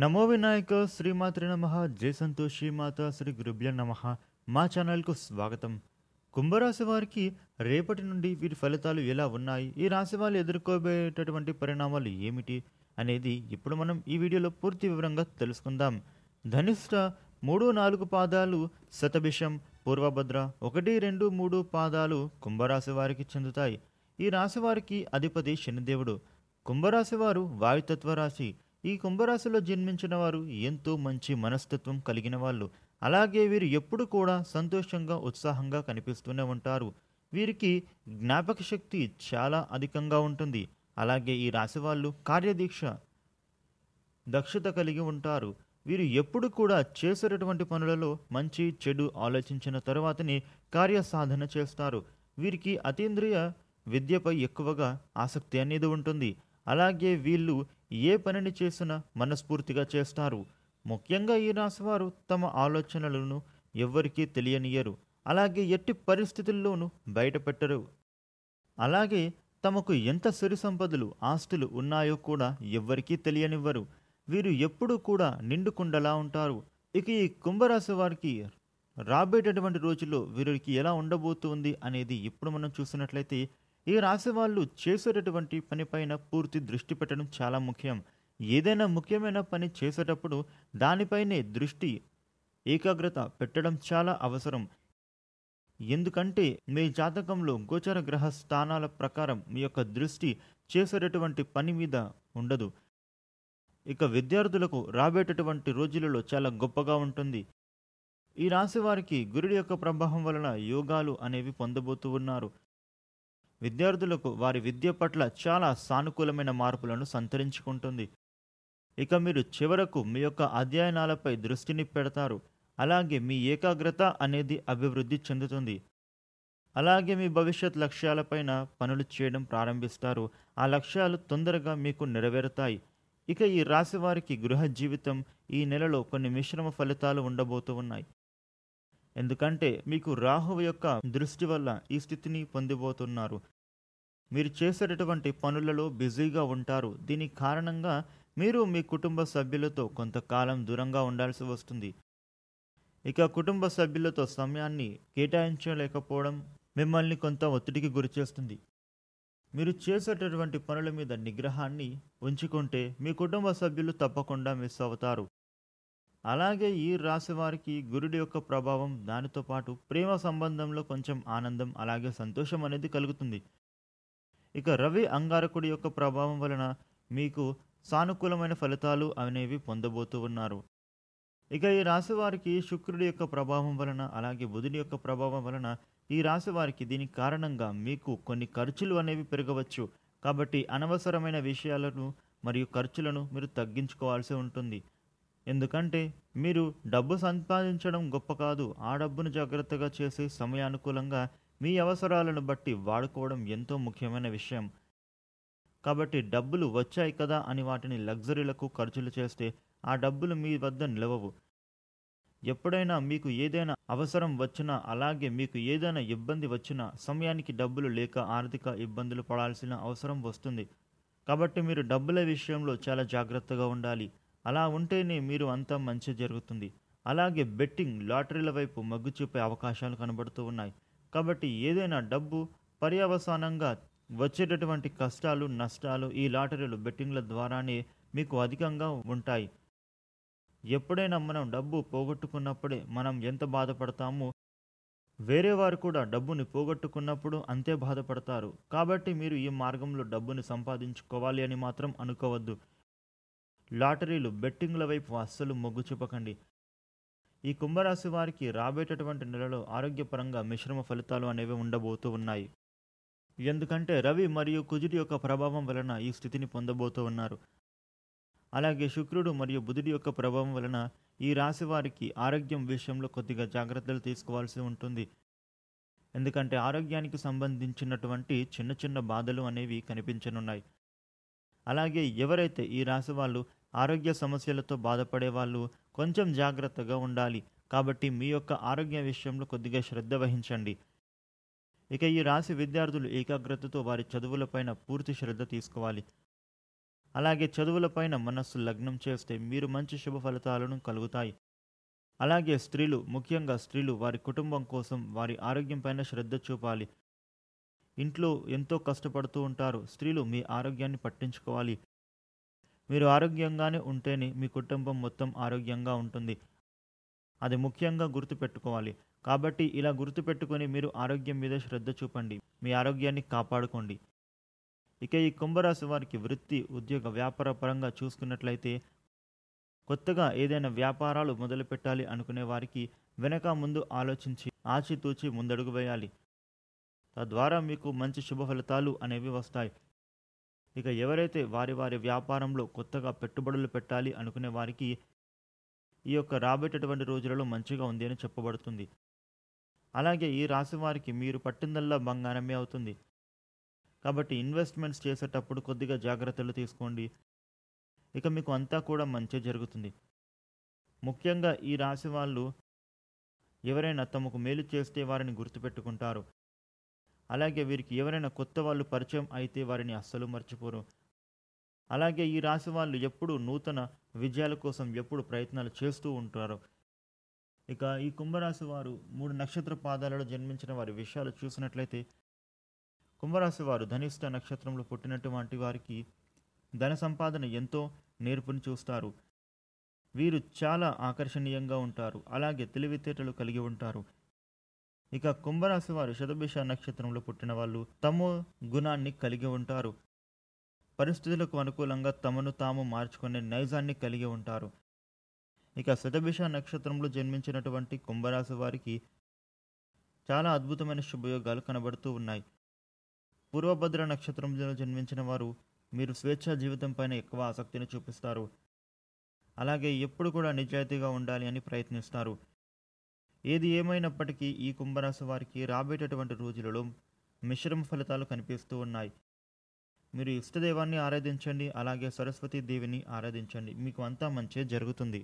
నమో వినాయక శ్రీమాతృ నమ జయ సంతోషి మాత శ్రీ గురుభ్య నమ మా ఛానల్కు స్వాగతం కుంభరాశి వారికి రేపటి నుండి వీరి ఫలితాలు ఎలా ఉన్నాయి ఈ రాశి వాళ్ళు ఎదుర్కోబోయేటటువంటి పరిణామాలు ఏమిటి అనేది ఇప్పుడు మనం ఈ వీడియోలో పూర్తి వివరంగా తెలుసుకుందాం ధనిష్ట మూడు నాలుగు పాదాలు శతభిషం పూర్వభద్ర ఒకటి రెండు మూడు పాదాలు కుంభరాశి వారికి చెందుతాయి ఈ రాశి వారికి అధిపతి శనిదేవుడు కుంభరాశి వారు వాయుతత్వ రాశి ఈ కుంభరాశిలో జన్మించిన వారు ఎంతో మంచి మనస్తత్వం కలిగిన వాళ్ళు అలాగే వీరు ఎప్పుడు కూడా సంతోషంగా ఉత్సాహంగా కనిపిస్తూనే ఉంటారు వీరికి జ్ఞాపక శక్తి చాలా అధికంగా ఉంటుంది అలాగే ఈ రాశి వాళ్ళు కార్యదీక్ష దక్షత కలిగి ఉంటారు వీరు ఎప్పుడు కూడా చేసేటటువంటి పనులలో మంచి చెడు ఆలోచించిన తర్వాతనే కార్యసాధన చేస్తారు వీరికి అతీంద్రియ విద్యపై ఎక్కువగా ఆసక్తి అనేది ఉంటుంది అలాగే వీళ్ళు ఏ పనిని చేసినా మనస్ఫూర్తిగా చేస్తారు ముఖ్యంగా ఈ రాశివారు తమ ఆలోచనలను ఎవ్వరికీ తెలియనియరు అలాగే ఎట్టి పరిస్థితుల్లోనూ బయటపెట్టరు అలాగే తమకు ఎంత సిరి సంపదలు ఆస్తులు ఉన్నాయో కూడా ఎవ్వరికీ తెలియనివ్వరు వీరు ఎప్పుడూ కూడా నిండుకుండలా ఉంటారు ఇక ఈ కుంభరాశి వారికి రాబోయేటటువంటి రోజుల్లో వీరికి ఎలా ఉండబోతుంది అనేది ఇప్పుడు మనం చూసినట్లయితే ఈ రాశి వాళ్ళు చేసేటటువంటి పనిపైన పూర్తి దృష్టి పెట్టడం చాలా ముఖ్యం ఏదైనా ముఖ్యమైన పని చేసేటప్పుడు దానిపైనే దృష్టి ఏకాగ్రత పెట్టడం చాలా అవసరం ఎందుకంటే మీ జాతకంలో గోచర గ్రహ స్థానాల ప్రకారం మీ యొక్క దృష్టి చేసేటటువంటి పని మీద ఉండదు ఇక విద్యార్థులకు రాబేటటువంటి రోజులలో చాలా గొప్పగా ఉంటుంది ఈ రాశి వారికి గురుడి యొక్క ప్రభావం వలన యోగాలు అనేవి పొందబోతూ ఉన్నారు విద్యార్థులకు వారి విద్య పట్ల చాలా సానుకూలమైన మార్పులను సంతరించుకుంటుంది ఇక మీరు చివరకు మీ యొక్క అధ్యయనాలపై దృష్టిని పెడతారు అలాగే మీ ఏకాగ్రత అనేది అభివృద్ధి చెందుతుంది అలాగే మీ భవిష్యత్ లక్ష్యాలపైన పనులు చేయడం ప్రారంభిస్తారు ఆ లక్ష్యాలు తొందరగా మీకు నెరవేరుతాయి ఇక ఈ రాశి వారికి గృహ జీవితం ఈ నెలలో కొన్ని మిశ్రమ ఫలితాలు ఉండబోతు ఉన్నాయి ఎందుకంటే మీకు రాహువు యొక్క దృష్టి వల్ల ఈ స్థితిని పొందిపోతున్నారు మీరు చేసేటటువంటి పనులలో బిజీగా ఉంటారు దీని కారణంగా మీరు మీ కుటుంబ సభ్యులతో కొంతకాలం దూరంగా ఉండాల్సి వస్తుంది ఇక కుటుంబ సభ్యులతో సమయాన్ని కేటాయించలేకపోవడం మిమ్మల్ని కొంత ఒత్తిడికి గురిచేస్తుంది మీరు చేసేటటువంటి పనుల మీద నిగ్రహాన్ని ఉంచుకుంటే మీ కుటుంబ సభ్యులు తప్పకుండా మిస్ అవుతారు అలాగే ఈ రాశి వారికి గురుడి యొక్క ప్రభావం దానితో పాటు ప్రేమ సంబంధంలో కొంచెం ఆనందం అలాగే సంతోషం అనేది కలుగుతుంది ఇక రవి అంగారకుడి యొక్క ప్రభావం వలన మీకు సానుకూలమైన ఫలితాలు అనేవి పొందబోతూ ఉన్నారు ఇక ఈ రాశి వారికి శుక్రుడి యొక్క ప్రభావం వలన అలాగే బుధుడి యొక్క ప్రభావం వలన ఈ రాశి వారికి దీని కారణంగా మీకు కొన్ని ఖర్చులు అనేవి పెరగవచ్చు కాబట్టి అనవసరమైన విషయాలను మరియు ఖర్చులను మీరు తగ్గించుకోవాల్సి ఉంటుంది ఎందుకంటే మీరు డబ్బు సంపాదించడం గొప్ప కాదు ఆ డబ్బును జాగ్రత్తగా చేసి సమయానుకూలంగా మీ అవసరాలను బట్టి వాడుకోవడం ఎంతో ముఖ్యమైన విషయం కాబట్టి డబ్బులు వచ్చాయి కదా అని వాటిని లగ్జరీలకు ఖర్చులు చేస్తే ఆ డబ్బులు మీ వద్ద నిలవవు ఎప్పుడైనా మీకు ఏదైనా అవసరం వచ్చినా అలాగే మీకు ఏదైనా ఇబ్బంది వచ్చినా సమయానికి డబ్బులు లేక ఆర్థిక ఇబ్బందులు పడాల్సిన అవసరం వస్తుంది కాబట్టి మీరు డబ్బుల విషయంలో చాలా జాగ్రత్తగా ఉండాలి అలా ఉంటేనే మీరు అంతా మంచి జరుగుతుంది అలాగే బెట్టింగ్ లాటరీల వైపు మగ్గు చూపే అవకాశాలు కనబడుతూ ఉన్నాయి కాబట్టి ఏదైనా డబ్బు పర్యవసానంగా వచ్చేటటువంటి కష్టాలు నష్టాలు ఈ లాటరీలు బెట్టింగ్ల ద్వారానే మీకు అధికంగా ఉంటాయి ఎప్పుడైనా మనం డబ్బు పోగొట్టుకున్నప్పుడే మనం ఎంత బాధపడతామో వేరే వారు కూడా డబ్బుని పోగొట్టుకున్నప్పుడు అంతే బాధపడతారు కాబట్టి మీరు ఈ మార్గంలో డబ్బుని సంపాదించుకోవాలి అని మాత్రం అనుకోవద్దు లాటరీలు బెట్టింగ్ల వైపు అస్సలు మొగ్గు చూపకండి ఈ కుంభరాశి వారికి రాబోయేటటువంటి నెలలో ఆరోగ్యపరంగా మిశ్రమ ఫలితాలు అనేవి ఉండబోతూ ఉన్నాయి ఎందుకంటే రవి మరియు కుజుడి యొక్క ప్రభావం వలన ఈ స్థితిని పొందబోతూ ఉన్నారు అలాగే శుక్రుడు మరియు బుధుడి యొక్క ప్రభావం వలన ఈ రాశి వారికి ఆరోగ్యం విషయంలో కొద్దిగా జాగ్రత్తలు తీసుకోవాల్సి ఉంటుంది ఎందుకంటే ఆరోగ్యానికి సంబంధించినటువంటి చిన్న చిన్న బాధలు అనేవి కనిపించనున్నాయి అలాగే ఎవరైతే ఈ రాశి వాళ్ళు ఆరోగ్య సమస్యలతో బాధపడే వాళ్ళు కొంచెం జాగ్రత్తగా ఉండాలి కాబట్టి మీ యొక్క ఆరోగ్య విషయంలో కొద్దిగా శ్రద్ధ వహించండి ఇక ఈ రాశి విద్యార్థులు ఏకాగ్రతతో వారి చదువులపైన పూర్తి శ్రద్ధ తీసుకోవాలి అలాగే చదువులపైన మనస్సు లగ్నం చేస్తే మీరు మంచి శుభ ఫలితాలను కలుగుతాయి అలాగే స్త్రీలు ముఖ్యంగా స్త్రీలు వారి కుటుంబం కోసం వారి ఆరోగ్యంపైన శ్రద్ధ చూపాలి ఇంట్లో ఎంతో కష్టపడుతూ ఉంటారు స్త్రీలు మీ ఆరోగ్యాన్ని పట్టించుకోవాలి మీరు ఆరోగ్యంగానే ఉంటేనే మీ కుటుంబం మొత్తం ఆరోగ్యంగా ఉంటుంది అది ముఖ్యంగా గుర్తుపెట్టుకోవాలి కాబట్టి ఇలా గుర్తుపెట్టుకొని మీరు ఆరోగ్యం మీద శ్రద్ధ చూపండి మీ ఆరోగ్యాన్ని కాపాడుకోండి ఇక ఈ కుంభరాశి వారికి వృత్తి ఉద్యోగ వ్యాపార పరంగా చూసుకున్నట్లయితే కొత్తగా ఏదైనా వ్యాపారాలు మొదలుపెట్టాలి అనుకునే వారికి వెనక ముందు ఆలోచించి ఆచితూచి ముందడుగు వేయాలి తద్వారా మీకు మంచి శుభ ఫలితాలు అనేవి వస్తాయి ఇక ఎవరైతే వారి వారి వ్యాపారంలో కొత్తగా పెట్టుబడులు పెట్టాలి అనుకునే వారికి ఈ యొక్క రాబోయేటటువంటి రోజులలో మంచిగా ఉంది అని చెప్పబడుతుంది అలాగే ఈ రాశి వారికి మీరు పట్టిందల్లా బంగారమే అవుతుంది కాబట్టి ఇన్వెస్ట్మెంట్స్ చేసేటప్పుడు కొద్దిగా జాగ్రత్తలు తీసుకోండి ఇక మీకు అంతా కూడా మంచి జరుగుతుంది ముఖ్యంగా ఈ రాశి వాళ్ళు ఎవరైనా తమకు మేలు చేస్తే వారిని గుర్తుపెట్టుకుంటారు అలాగే వీరికి ఎవరైనా కొత్త వాళ్ళు పరిచయం అయితే వారిని అస్సలు మర్చిపోరు అలాగే ఈ రాశి వాళ్ళు ఎప్పుడు నూతన విజయాల కోసం ఎప్పుడు ప్రయత్నాలు చేస్తూ ఉంటారు ఇక ఈ కుంభరాశి వారు మూడు నక్షత్ర పాదాలలో జన్మించిన వారి విషయాలు చూసినట్లయితే కుంభరాశి వారు ధనిష్ట నక్షత్రంలో పుట్టినటువంటి వారికి ధన సంపాదన ఎంతో నేర్పుని చూస్తారు వీరు చాలా ఆకర్షణీయంగా ఉంటారు అలాగే తెలివితేటలు కలిగి ఉంటారు ఇక కుంభరాశి వారు శతభిష నక్షత్రంలో పుట్టిన వాళ్ళు తమో గుణాన్ని కలిగి ఉంటారు పరిస్థితులకు అనుకూలంగా తమను తాము మార్చుకునే నైజాన్ని కలిగి ఉంటారు ఇక శతభిష నక్షత్రంలో జన్మించినటువంటి కుంభరాశి వారికి చాలా అద్భుతమైన శుభయోగాలు కనబడుతూ ఉన్నాయి పూర్వభద్ర నక్షత్రంలో జన్మించిన వారు మీరు స్వేచ్ఛా జీవితం పైన ఎక్కువ ఆసక్తిని చూపిస్తారు అలాగే ఎప్పుడు కూడా నిజాయితీగా ఉండాలి అని ప్రయత్నిస్తారు ఏది ఏమైనప్పటికీ ఈ కుంభరాశి వారికి రాబోయేటటువంటి రోజులలో మిశ్రమ ఫలితాలు కనిపిస్తూ ఉన్నాయి మీరు ఇష్టదేవాన్ని ఆరాధించండి అలాగే సరస్వతి దేవిని ఆరాధించండి మీకు అంతా మంచి జరుగుతుంది